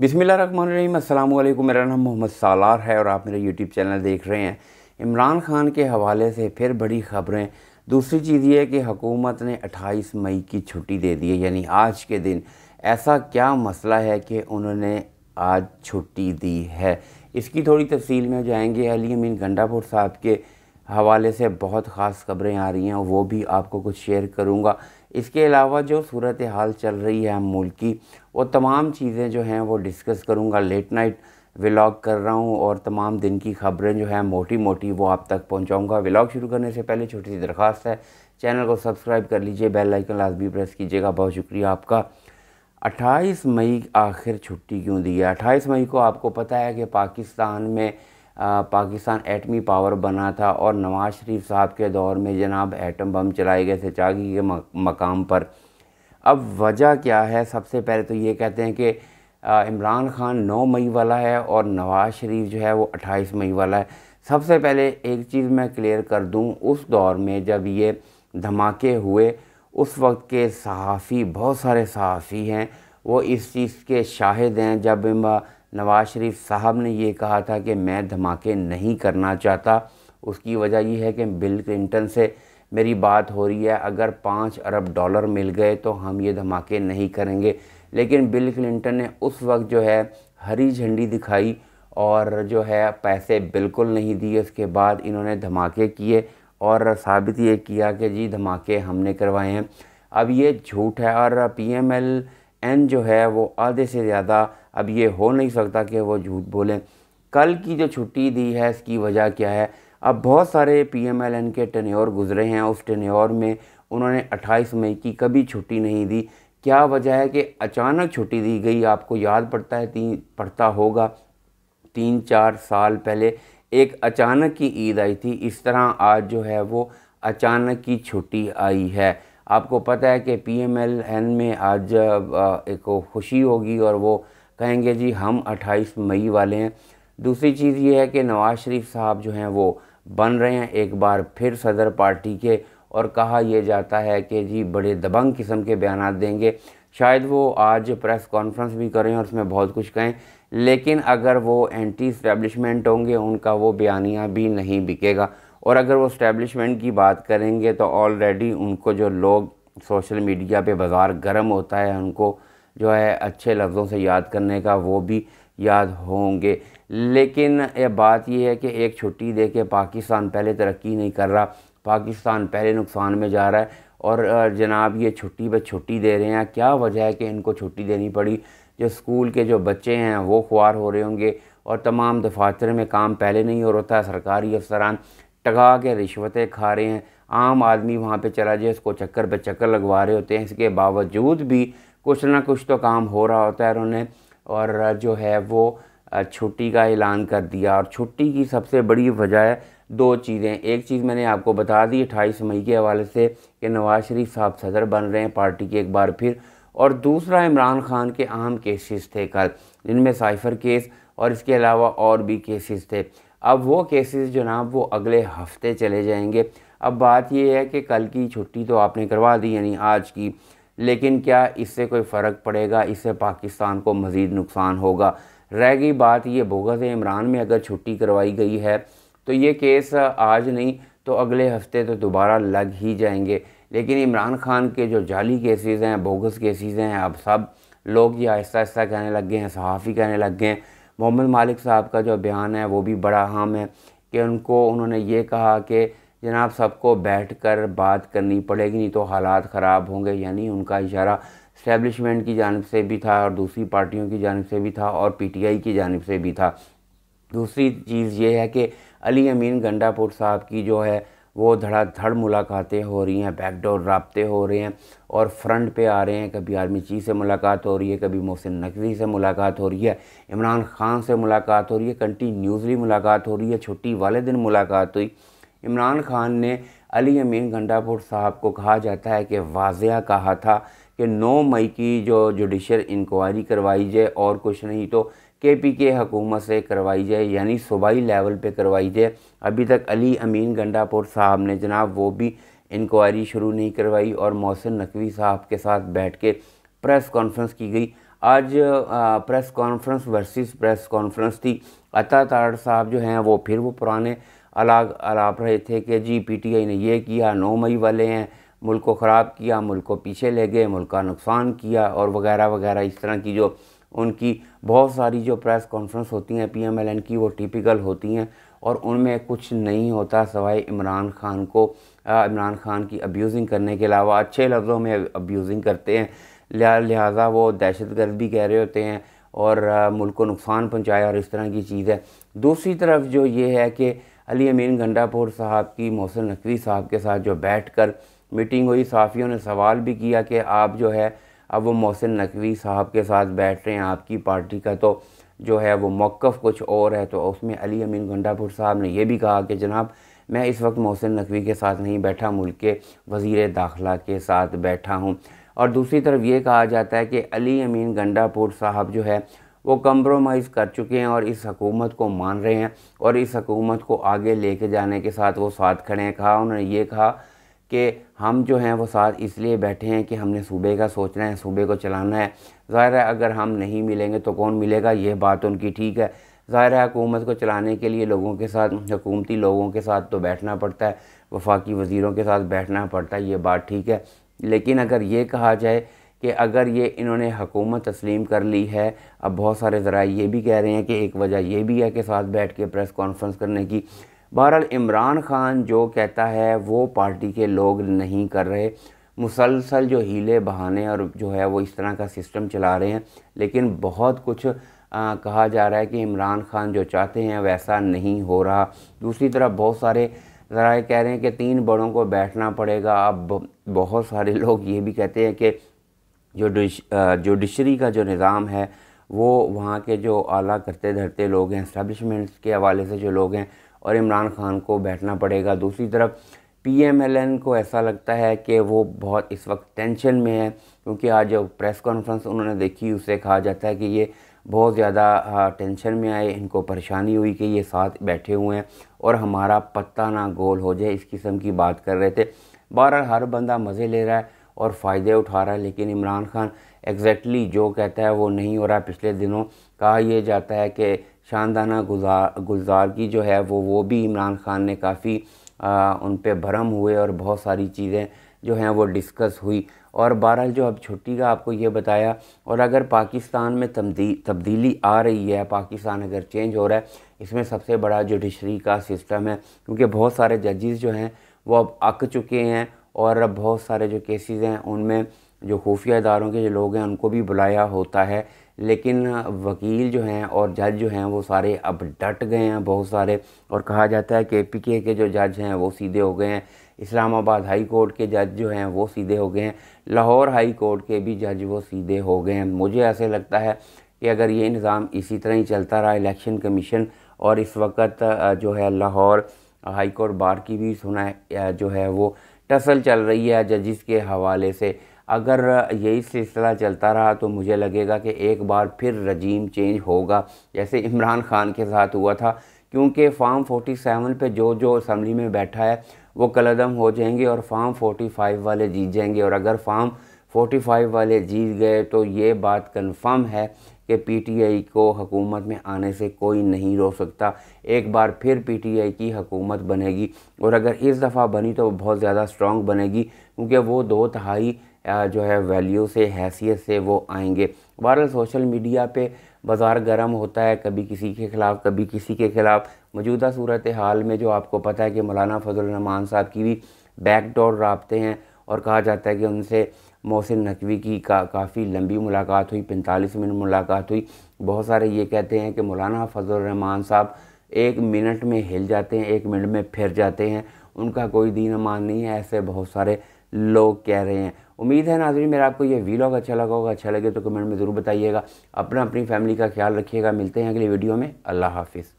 बिसमीम अल्लाम मेरा नाम मोहम्मद सालार है और आप मेरा यूट्यूब चैनल देख रहे हैं इमरान खान के हवाले से फिर बड़ी ख़बरें दूसरी चीज़ ये है कि हुकूमत ने 28 मई की छुट्टी दे दी है यानी आज के दिन ऐसा क्या मसला है कि उन्होंने आज छुट्टी दी है इसकी थोड़ी तफसील में जाएंगे अली अमीन गंडापुर साहब के हवाले से बहुत ख़ास खबरें आ रही हैं वो भी आपको कुछ शेयर करूँगा इसके अलावा जो सूरत हाल चल रही है मुल्क की वो तमाम चीज़ें जो हैं वो डिस्कस करूँगा लेट नाइट व्लॉग कर रहा हूँ और तमाम दिन की खबरें जो है मोटी मोटी वो आप तक पहुँचाऊँगा व्लाग शुरू करने से पहले छोटी सी दरख्वास्त है चैनल को सब्सक्राइब कर लीजिए बेल आइकन लाजमी प्रेस कीजिएगा बहुत शुक्रिया आपका 28 मई आखिर छुट्टी क्यों दी है 28 मई को आपको पता है कि पाकिस्तान में पाकिस्तान एटमी पावर बना था और नवाज़ शरीफ साहब के दौर में जनाब एटम बम चलाए गए थे चागी के मकाम पर अब वजह क्या है सबसे पहले तो ये कहते हैं कि इमरान खान 9 मई वाला है और नवाज़ शरीफ जो है वो 28 मई वाला है सबसे पहले एक चीज़ मैं क्लियर कर दूं उस दौर में जब ये धमाके हुए उस वक्त के सहाफ़ी बहुत सारे सहाफ़ी हैं वो इस चीज़ के शाहिद हैं जब नवाज़ शरीफ साहब ने यह कहा था कि मैं धमाके नहीं करना चाहता उसकी वजह यह है कि बिल क्लिंटन से मेरी बात हो रही है अगर पाँच अरब डॉलर मिल गए तो हम ये धमाके नहीं करेंगे लेकिन बिल क्लिंटन ने उस वक्त जो है हरी झंडी दिखाई और जो है पैसे बिल्कुल नहीं दिए उसके बाद इन्होंने धमाके किए और साबित ये किया कि जी धमाके हमने करवाए हैं अब ये झूठ है और पीएमएल एन जो है वो आधे से ज़्यादा अब ये हो नहीं सकता कि वो झूठ बोलें कल की जो छुट्टी दी है इसकी वजह क्या है अब बहुत सारे पी एम एल एन के टेन्योर गुजरे हैं उस टेन्योर में उन्होंने 28 मई की कभी छुट्टी नहीं दी क्या वजह है कि अचानक छुट्टी दी गई आपको याद पड़ता है तीन पड़ता होगा तीन चार साल पहले एक अचानक की ईद आई थी इस तरह आज जो है वो अचानक की छुट्टी आई है आपको पता है कि पी एम एल एन में आज एक खुशी होगी और वो कहेंगे जी हम 28 मई वाले हैं दूसरी चीज़ ये है कि नवाज़ शरीफ साहब जो हैं वो बन रहे हैं एक बार फिर सदर पार्टी के और कहा यह जाता है कि जी बड़े दबंग किस्म के बयान देंगे शायद वो आज प्रेस कॉन्फ्रेंस भी करें और उसमें बहुत कुछ कहें लेकिन अगर वो एंटी इस्टेब्लिशमेंट होंगे उनका वो बयानिया भी नहीं बिकेगा और अगर वो इस्टेब्लिशमेंट की बात करेंगे तो ऑलरेडी उनको जो लोग सोशल मीडिया पे बाज़ार गर्म होता है उनको जो है अच्छे लफ्ज़ों से याद करने का वो भी याद होंगे लेकिन ये बात यह है कि एक छुट्टी दे के पाकिस्तान पहले तरक्की नहीं कर रहा पाकिस्तान पहले नुकसान में जा रहा है और जनाब ये छुट्टी पे छुट्टी दे रहे हैं क्या वजह है कि इनको छुट्टी देनी पड़ी जो स्कूल के जो बच्चे हैं वो ख्वार हो रहे होंगे और तमाम दफातर में काम पहले नहीं हो रहा था सरकारी अफसरान टगा के रिश्वतें खा रहे हैं आम आदमी वहाँ पे चला जाए उसको चक्कर पे चक्कर लगवा रहे होते हैं इसके बावजूद भी कुछ ना कुछ तो काम हो रहा होता है उन्होंने और जो है वो छुट्टी का ऐलान कर दिया और छुट्टी की सबसे बड़ी वजह है दो चीज़ें एक चीज़ मैंने आपको बता दी अट्ठाईस मई के हवाले से कि नवाज़ शरीफ साहब सदर बन रहे हैं पार्टी के एक बार फिर और दूसरा इमरान खान के अहम केसेस थे कल जिनमें साइफर केस और इसके अलावा और भी केसेस थे अब वो केसेस ना वो अगले हफ्ते चले जाएंगे अब बात ये है कि कल की छुट्टी तो आपने करवा दी यानी आज की लेकिन क्या इससे कोई फ़र्क पड़ेगा इससे पाकिस्तान को मज़ीद नुकसान होगा रह गई बात ये भोगत इमरान में अगर छुट्टी करवाई गई है तो ये केस आज नहीं तो अगले हफ्ते तो दोबारा लग ही जाएंगे लेकिन इमरान खान के जो जाली केसेस हैं बोगस केसेस हैं अब सब लोग ये आहिस्ता आहिस्ता कहने लग गए हैं सहाफ़ी कहने लग गए हैं मोहम्मद मालिक साहब का जो बयान है वो भी बड़ा अहम है कि उनको उन्होंने ये कहा कि जनाब सबको बैठ कर बात करनी पड़ेगी नहीं तो हालात ख़राब होंगे यानी उनका इशारा इस्टेबलिशमेंट की जानब से भी था और दूसरी पार्टियों की जानब से भी था और आई की जानब से भी था दूसरी चीज़ ये है कि अली अमीन गंडापुर साहब की जो है वो धड़ाधड़ मुलाकातें हो रही हैं बैकडोर रबते हो रहे हैं और फ्रंट पे आ रहे हैं कभी आर्मी चीफ से मुलाकात हो रही है कभी मोहसिन नकवी से मुलाकात हो रही है इमरान खान से मुलाकात हो रही है कंटिन्यूसली मुलाकात हो रही है छुट्टी वाले दिन मुलाकात हुई इमरान खान ने अली अमीन घंटापुर साहब को कहा जाता है कि वाजिया कहा था कि 9 मई की जो जुडिशल इंक्वायरी करवाई जाए और कुछ नहीं तो के पी के हकूमत से करवाई जाए यानी सूबाई लेवल पे करवाई जाए अभी तक अली अमीन गंडापुर साहब ने जनाब वो भी इंक्वायरी शुरू नहीं करवाई और मोहसिन नकवी साहब के साथ बैठ के प्रेस कॉन्फ्रेंस की गई आज आ, press conference versus press conference थी अता तार साहब जो हैं वो फिर वो पुराने अलाग अलाप रहे थे कि जी पीटीआई ने ये किया नौ मई वाले हैं मुल्क को ख़राब किया मुल्क को पीछे ले गए मुल्क का नुकसान किया और वगैरह वगैरह इस तरह की जो उनकी बहुत सारी जो प्रेस कॉन्फ्रेंस होती हैं पीएमएलएन की वो टिपिकल होती हैं और उनमें कुछ नहीं होता सवाए इमरान खान को इमरान खान की अब्यूजिंग करने के अलावा अच्छे लफ्ज़ों में अब्यूजिंग करते हैं लिहाजा वो दहशत गर्द भी कह रहे होते हैं और मुल्क को नुकसान पहुँचाया और इस तरह की चीज़ है दूसरी तरफ जो ये है कि अली अमीन गंडापुर साहब की मोहसिन नकवी साहब के साथ जो बैठ कर मीटिंग हुई साफ़ियों ने सवाल भी किया कि आप जो है अब वो मोहसिन नकवी साहब के साथ बैठ रहे हैं आपकी पार्टी का तो जो है वो मौक़ कुछ और है तो उसमें अली अमीन गंडापुर साहब ने यह भी कहा कि जनाब मैं इस वक्त मोहसिन नकवी के साथ नहीं बैठा मुल्क के वज़ी दाखिला के साथ बैठा हूँ और दूसरी तरफ ये कहा जाता है कि अली अमीन गंडापुर साहब जो है वो कम्प्रोमाइज़ कर चुके हैं और इस हकूमत को मान रहे हैं और इस हकूमत को आगे लेके जाने के साथ वो साथ खड़े हैं कहा उन्होंने ये कहा कि हम जो हैं वो साथ इसलिए बैठे हैं कि हमने सूबे का सोचना है सूबे को चलाना है ज़ाहिर है अगर हम नहीं मिलेंगे तो कौन मिलेगा ये बात उनकी ठीक है ज़ाहिर है हुकूमत को चलाने के लिए लोगों के साथ हकूमती लोगों के साथ तो बैठना पड़ता है वफाकी वज़ीरों के साथ बैठना पड़ता है ये बात ठीक है लेकिन अगर ये कहा जाए कि अगर ये इन्होंने हकूमत तस्लीम कर ली है अब बहुत सारे ज़रा ये भी कह रहे हैं कि एक वजह यह भी है कि साथ बैठ के प्रेस कॉन्फ्रेंस करने की बहरहाल इमरान खान जो कहता है वो पार्टी के लोग नहीं कर रहे मुसलसल जो हीले बहाने और जो है वो इस तरह का सिस्टम चला रहे हैं लेकिन बहुत कुछ आ, कहा जा रहा है कि इमरान खान जो चाहते हैं वैसा नहीं हो रहा दूसरी तरफ बहुत सारे ज़रा कह रहे हैं कि तीन बड़ों को बैठना पड़ेगा अब बहुत सारे लोग ये भी कहते हैं कि जो जुडिशरी का जो निज़ाम है वो वहाँ के जो आला करते धरते लोग हैं इस्टबलिशमेंट्स के हवाले से जो लोग हैं और इमरान खान को बैठना पड़ेगा दूसरी तरफ पीएमएलएन को ऐसा लगता है कि वो बहुत इस वक्त टेंशन में है क्योंकि आज जो प्रेस कॉन्फ्रेंस उन्होंने देखी उसे कहा जाता है कि ये बहुत ज़्यादा टेंशन हाँ, में आए इनको परेशानी हुई कि ये साथ बैठे हुए हैं और हमारा पत्ता ना गोल हो जाए इस किस्म की बात कर रहे थे बहरहाल हर बंदा मज़े ले रहा है और फ़ायदे उठा रहा है लेकिन इमरान खान एग्जैक्टली exactly जो कहता है वो नहीं हो रहा है पिछले दिनों कहा यह जाता है कि शानदाना गुजार गुलजार की जो है वो वो भी इमरान खान ने काफ़ी उन पर भरम हुए और बहुत सारी चीज़ें जो हैं वो डिस्कस हुई और बहरहाल जो अब छुट्टी का आपको ये बताया और अगर पाकिस्तान में तब्दीली आ रही है पाकिस्तान अगर चेंज हो रहा है इसमें सबसे बड़ा जुडिशरी का सिस्टम है क्योंकि बहुत सारे जजेस जो हैं वो अब अक चुके हैं और अब बहुत सारे जो केसेस हैं उनमें जो खुफिया इदारों के जो लोग हैं उनको भी बुलाया होता है लेकिन वकील जो हैं और जज जो हैं वो सारे अब डट गए हैं बहुत सारे और कहा जाता है कि पी के जो जज हैं वो सीधे हो गए हैं इस्लामाबाद हाई कोर्ट के जज जो हैं वो सीधे हो गए हैं लाहौर हाई कोर्ट के भी जज वो सीधे हो गए हैं मुझे ऐसे लगता है कि अगर ये निज़ाम इसी तरह ही चलता रहा इलेक्शन कमीशन और इस वक्त जो है लाहौर हाई कोर्ट बार की भी सुना जो है वो टसल चल रही है जजिस के हवाले से अगर यही सिलसिला चलता रहा तो मुझे लगेगा कि एक बार फिर रजीम चेंज होगा जैसे इमरान खान के साथ हुआ था क्योंकि फार्म 47 पर जो जो असम्बली में बैठा है वो कलदम हो जाएंगे और फार्म 45 वाले जीत जाएंगे और अगर फार्म 45 वाले जीत गए तो ये बात कन्फर्म है कि पीटीआई को हकूमत में आने से कोई नहीं रोक सकता एक बार फिर पीटीआई की हकूमत बनेगी और अगर इस दफ़ा बनी तो बहुत ज़्यादा स्ट्रॉन्ग बनेगी क्योंकि वो दो तहाई जो है वैल्यू से हैसियत से वो आएंगे बहरहाल सोशल मीडिया पे बाज़ार गर्म होता है कभी किसी के ख़िलाफ़ कभी किसी के ख़िलाफ़ मौजूदा सूरत हाल में जो आपको पता है कि मौलाना फजलरहमान साहब की भी बैकडोर रबते हैं और कहा जाता है कि उनसे मोहसिन नकवी की का काफ़ी लंबी मुलाकात हुई पैंतालीस मिनट मुलाकात हुई बहुत सारे ये कहते हैं कि मौलाना फजलरहमान साहब एक मिनट में हिल जाते हैं एक मिनट में फिर जाते हैं उनका कोई दीन अमान नहीं है ऐसे बहुत सारे लोग कह रहे हैं उम्मीद है नाजरी मेरा आपको ये वीलॉग अच्छा लगा होगा अच्छा लगे तो कमेंट में ज़रूर बताइएगा अपना अपनी फैमिली का ख्याल रखिएगा मिलते हैं अगली वीडियो में अल्लाह हाफिज़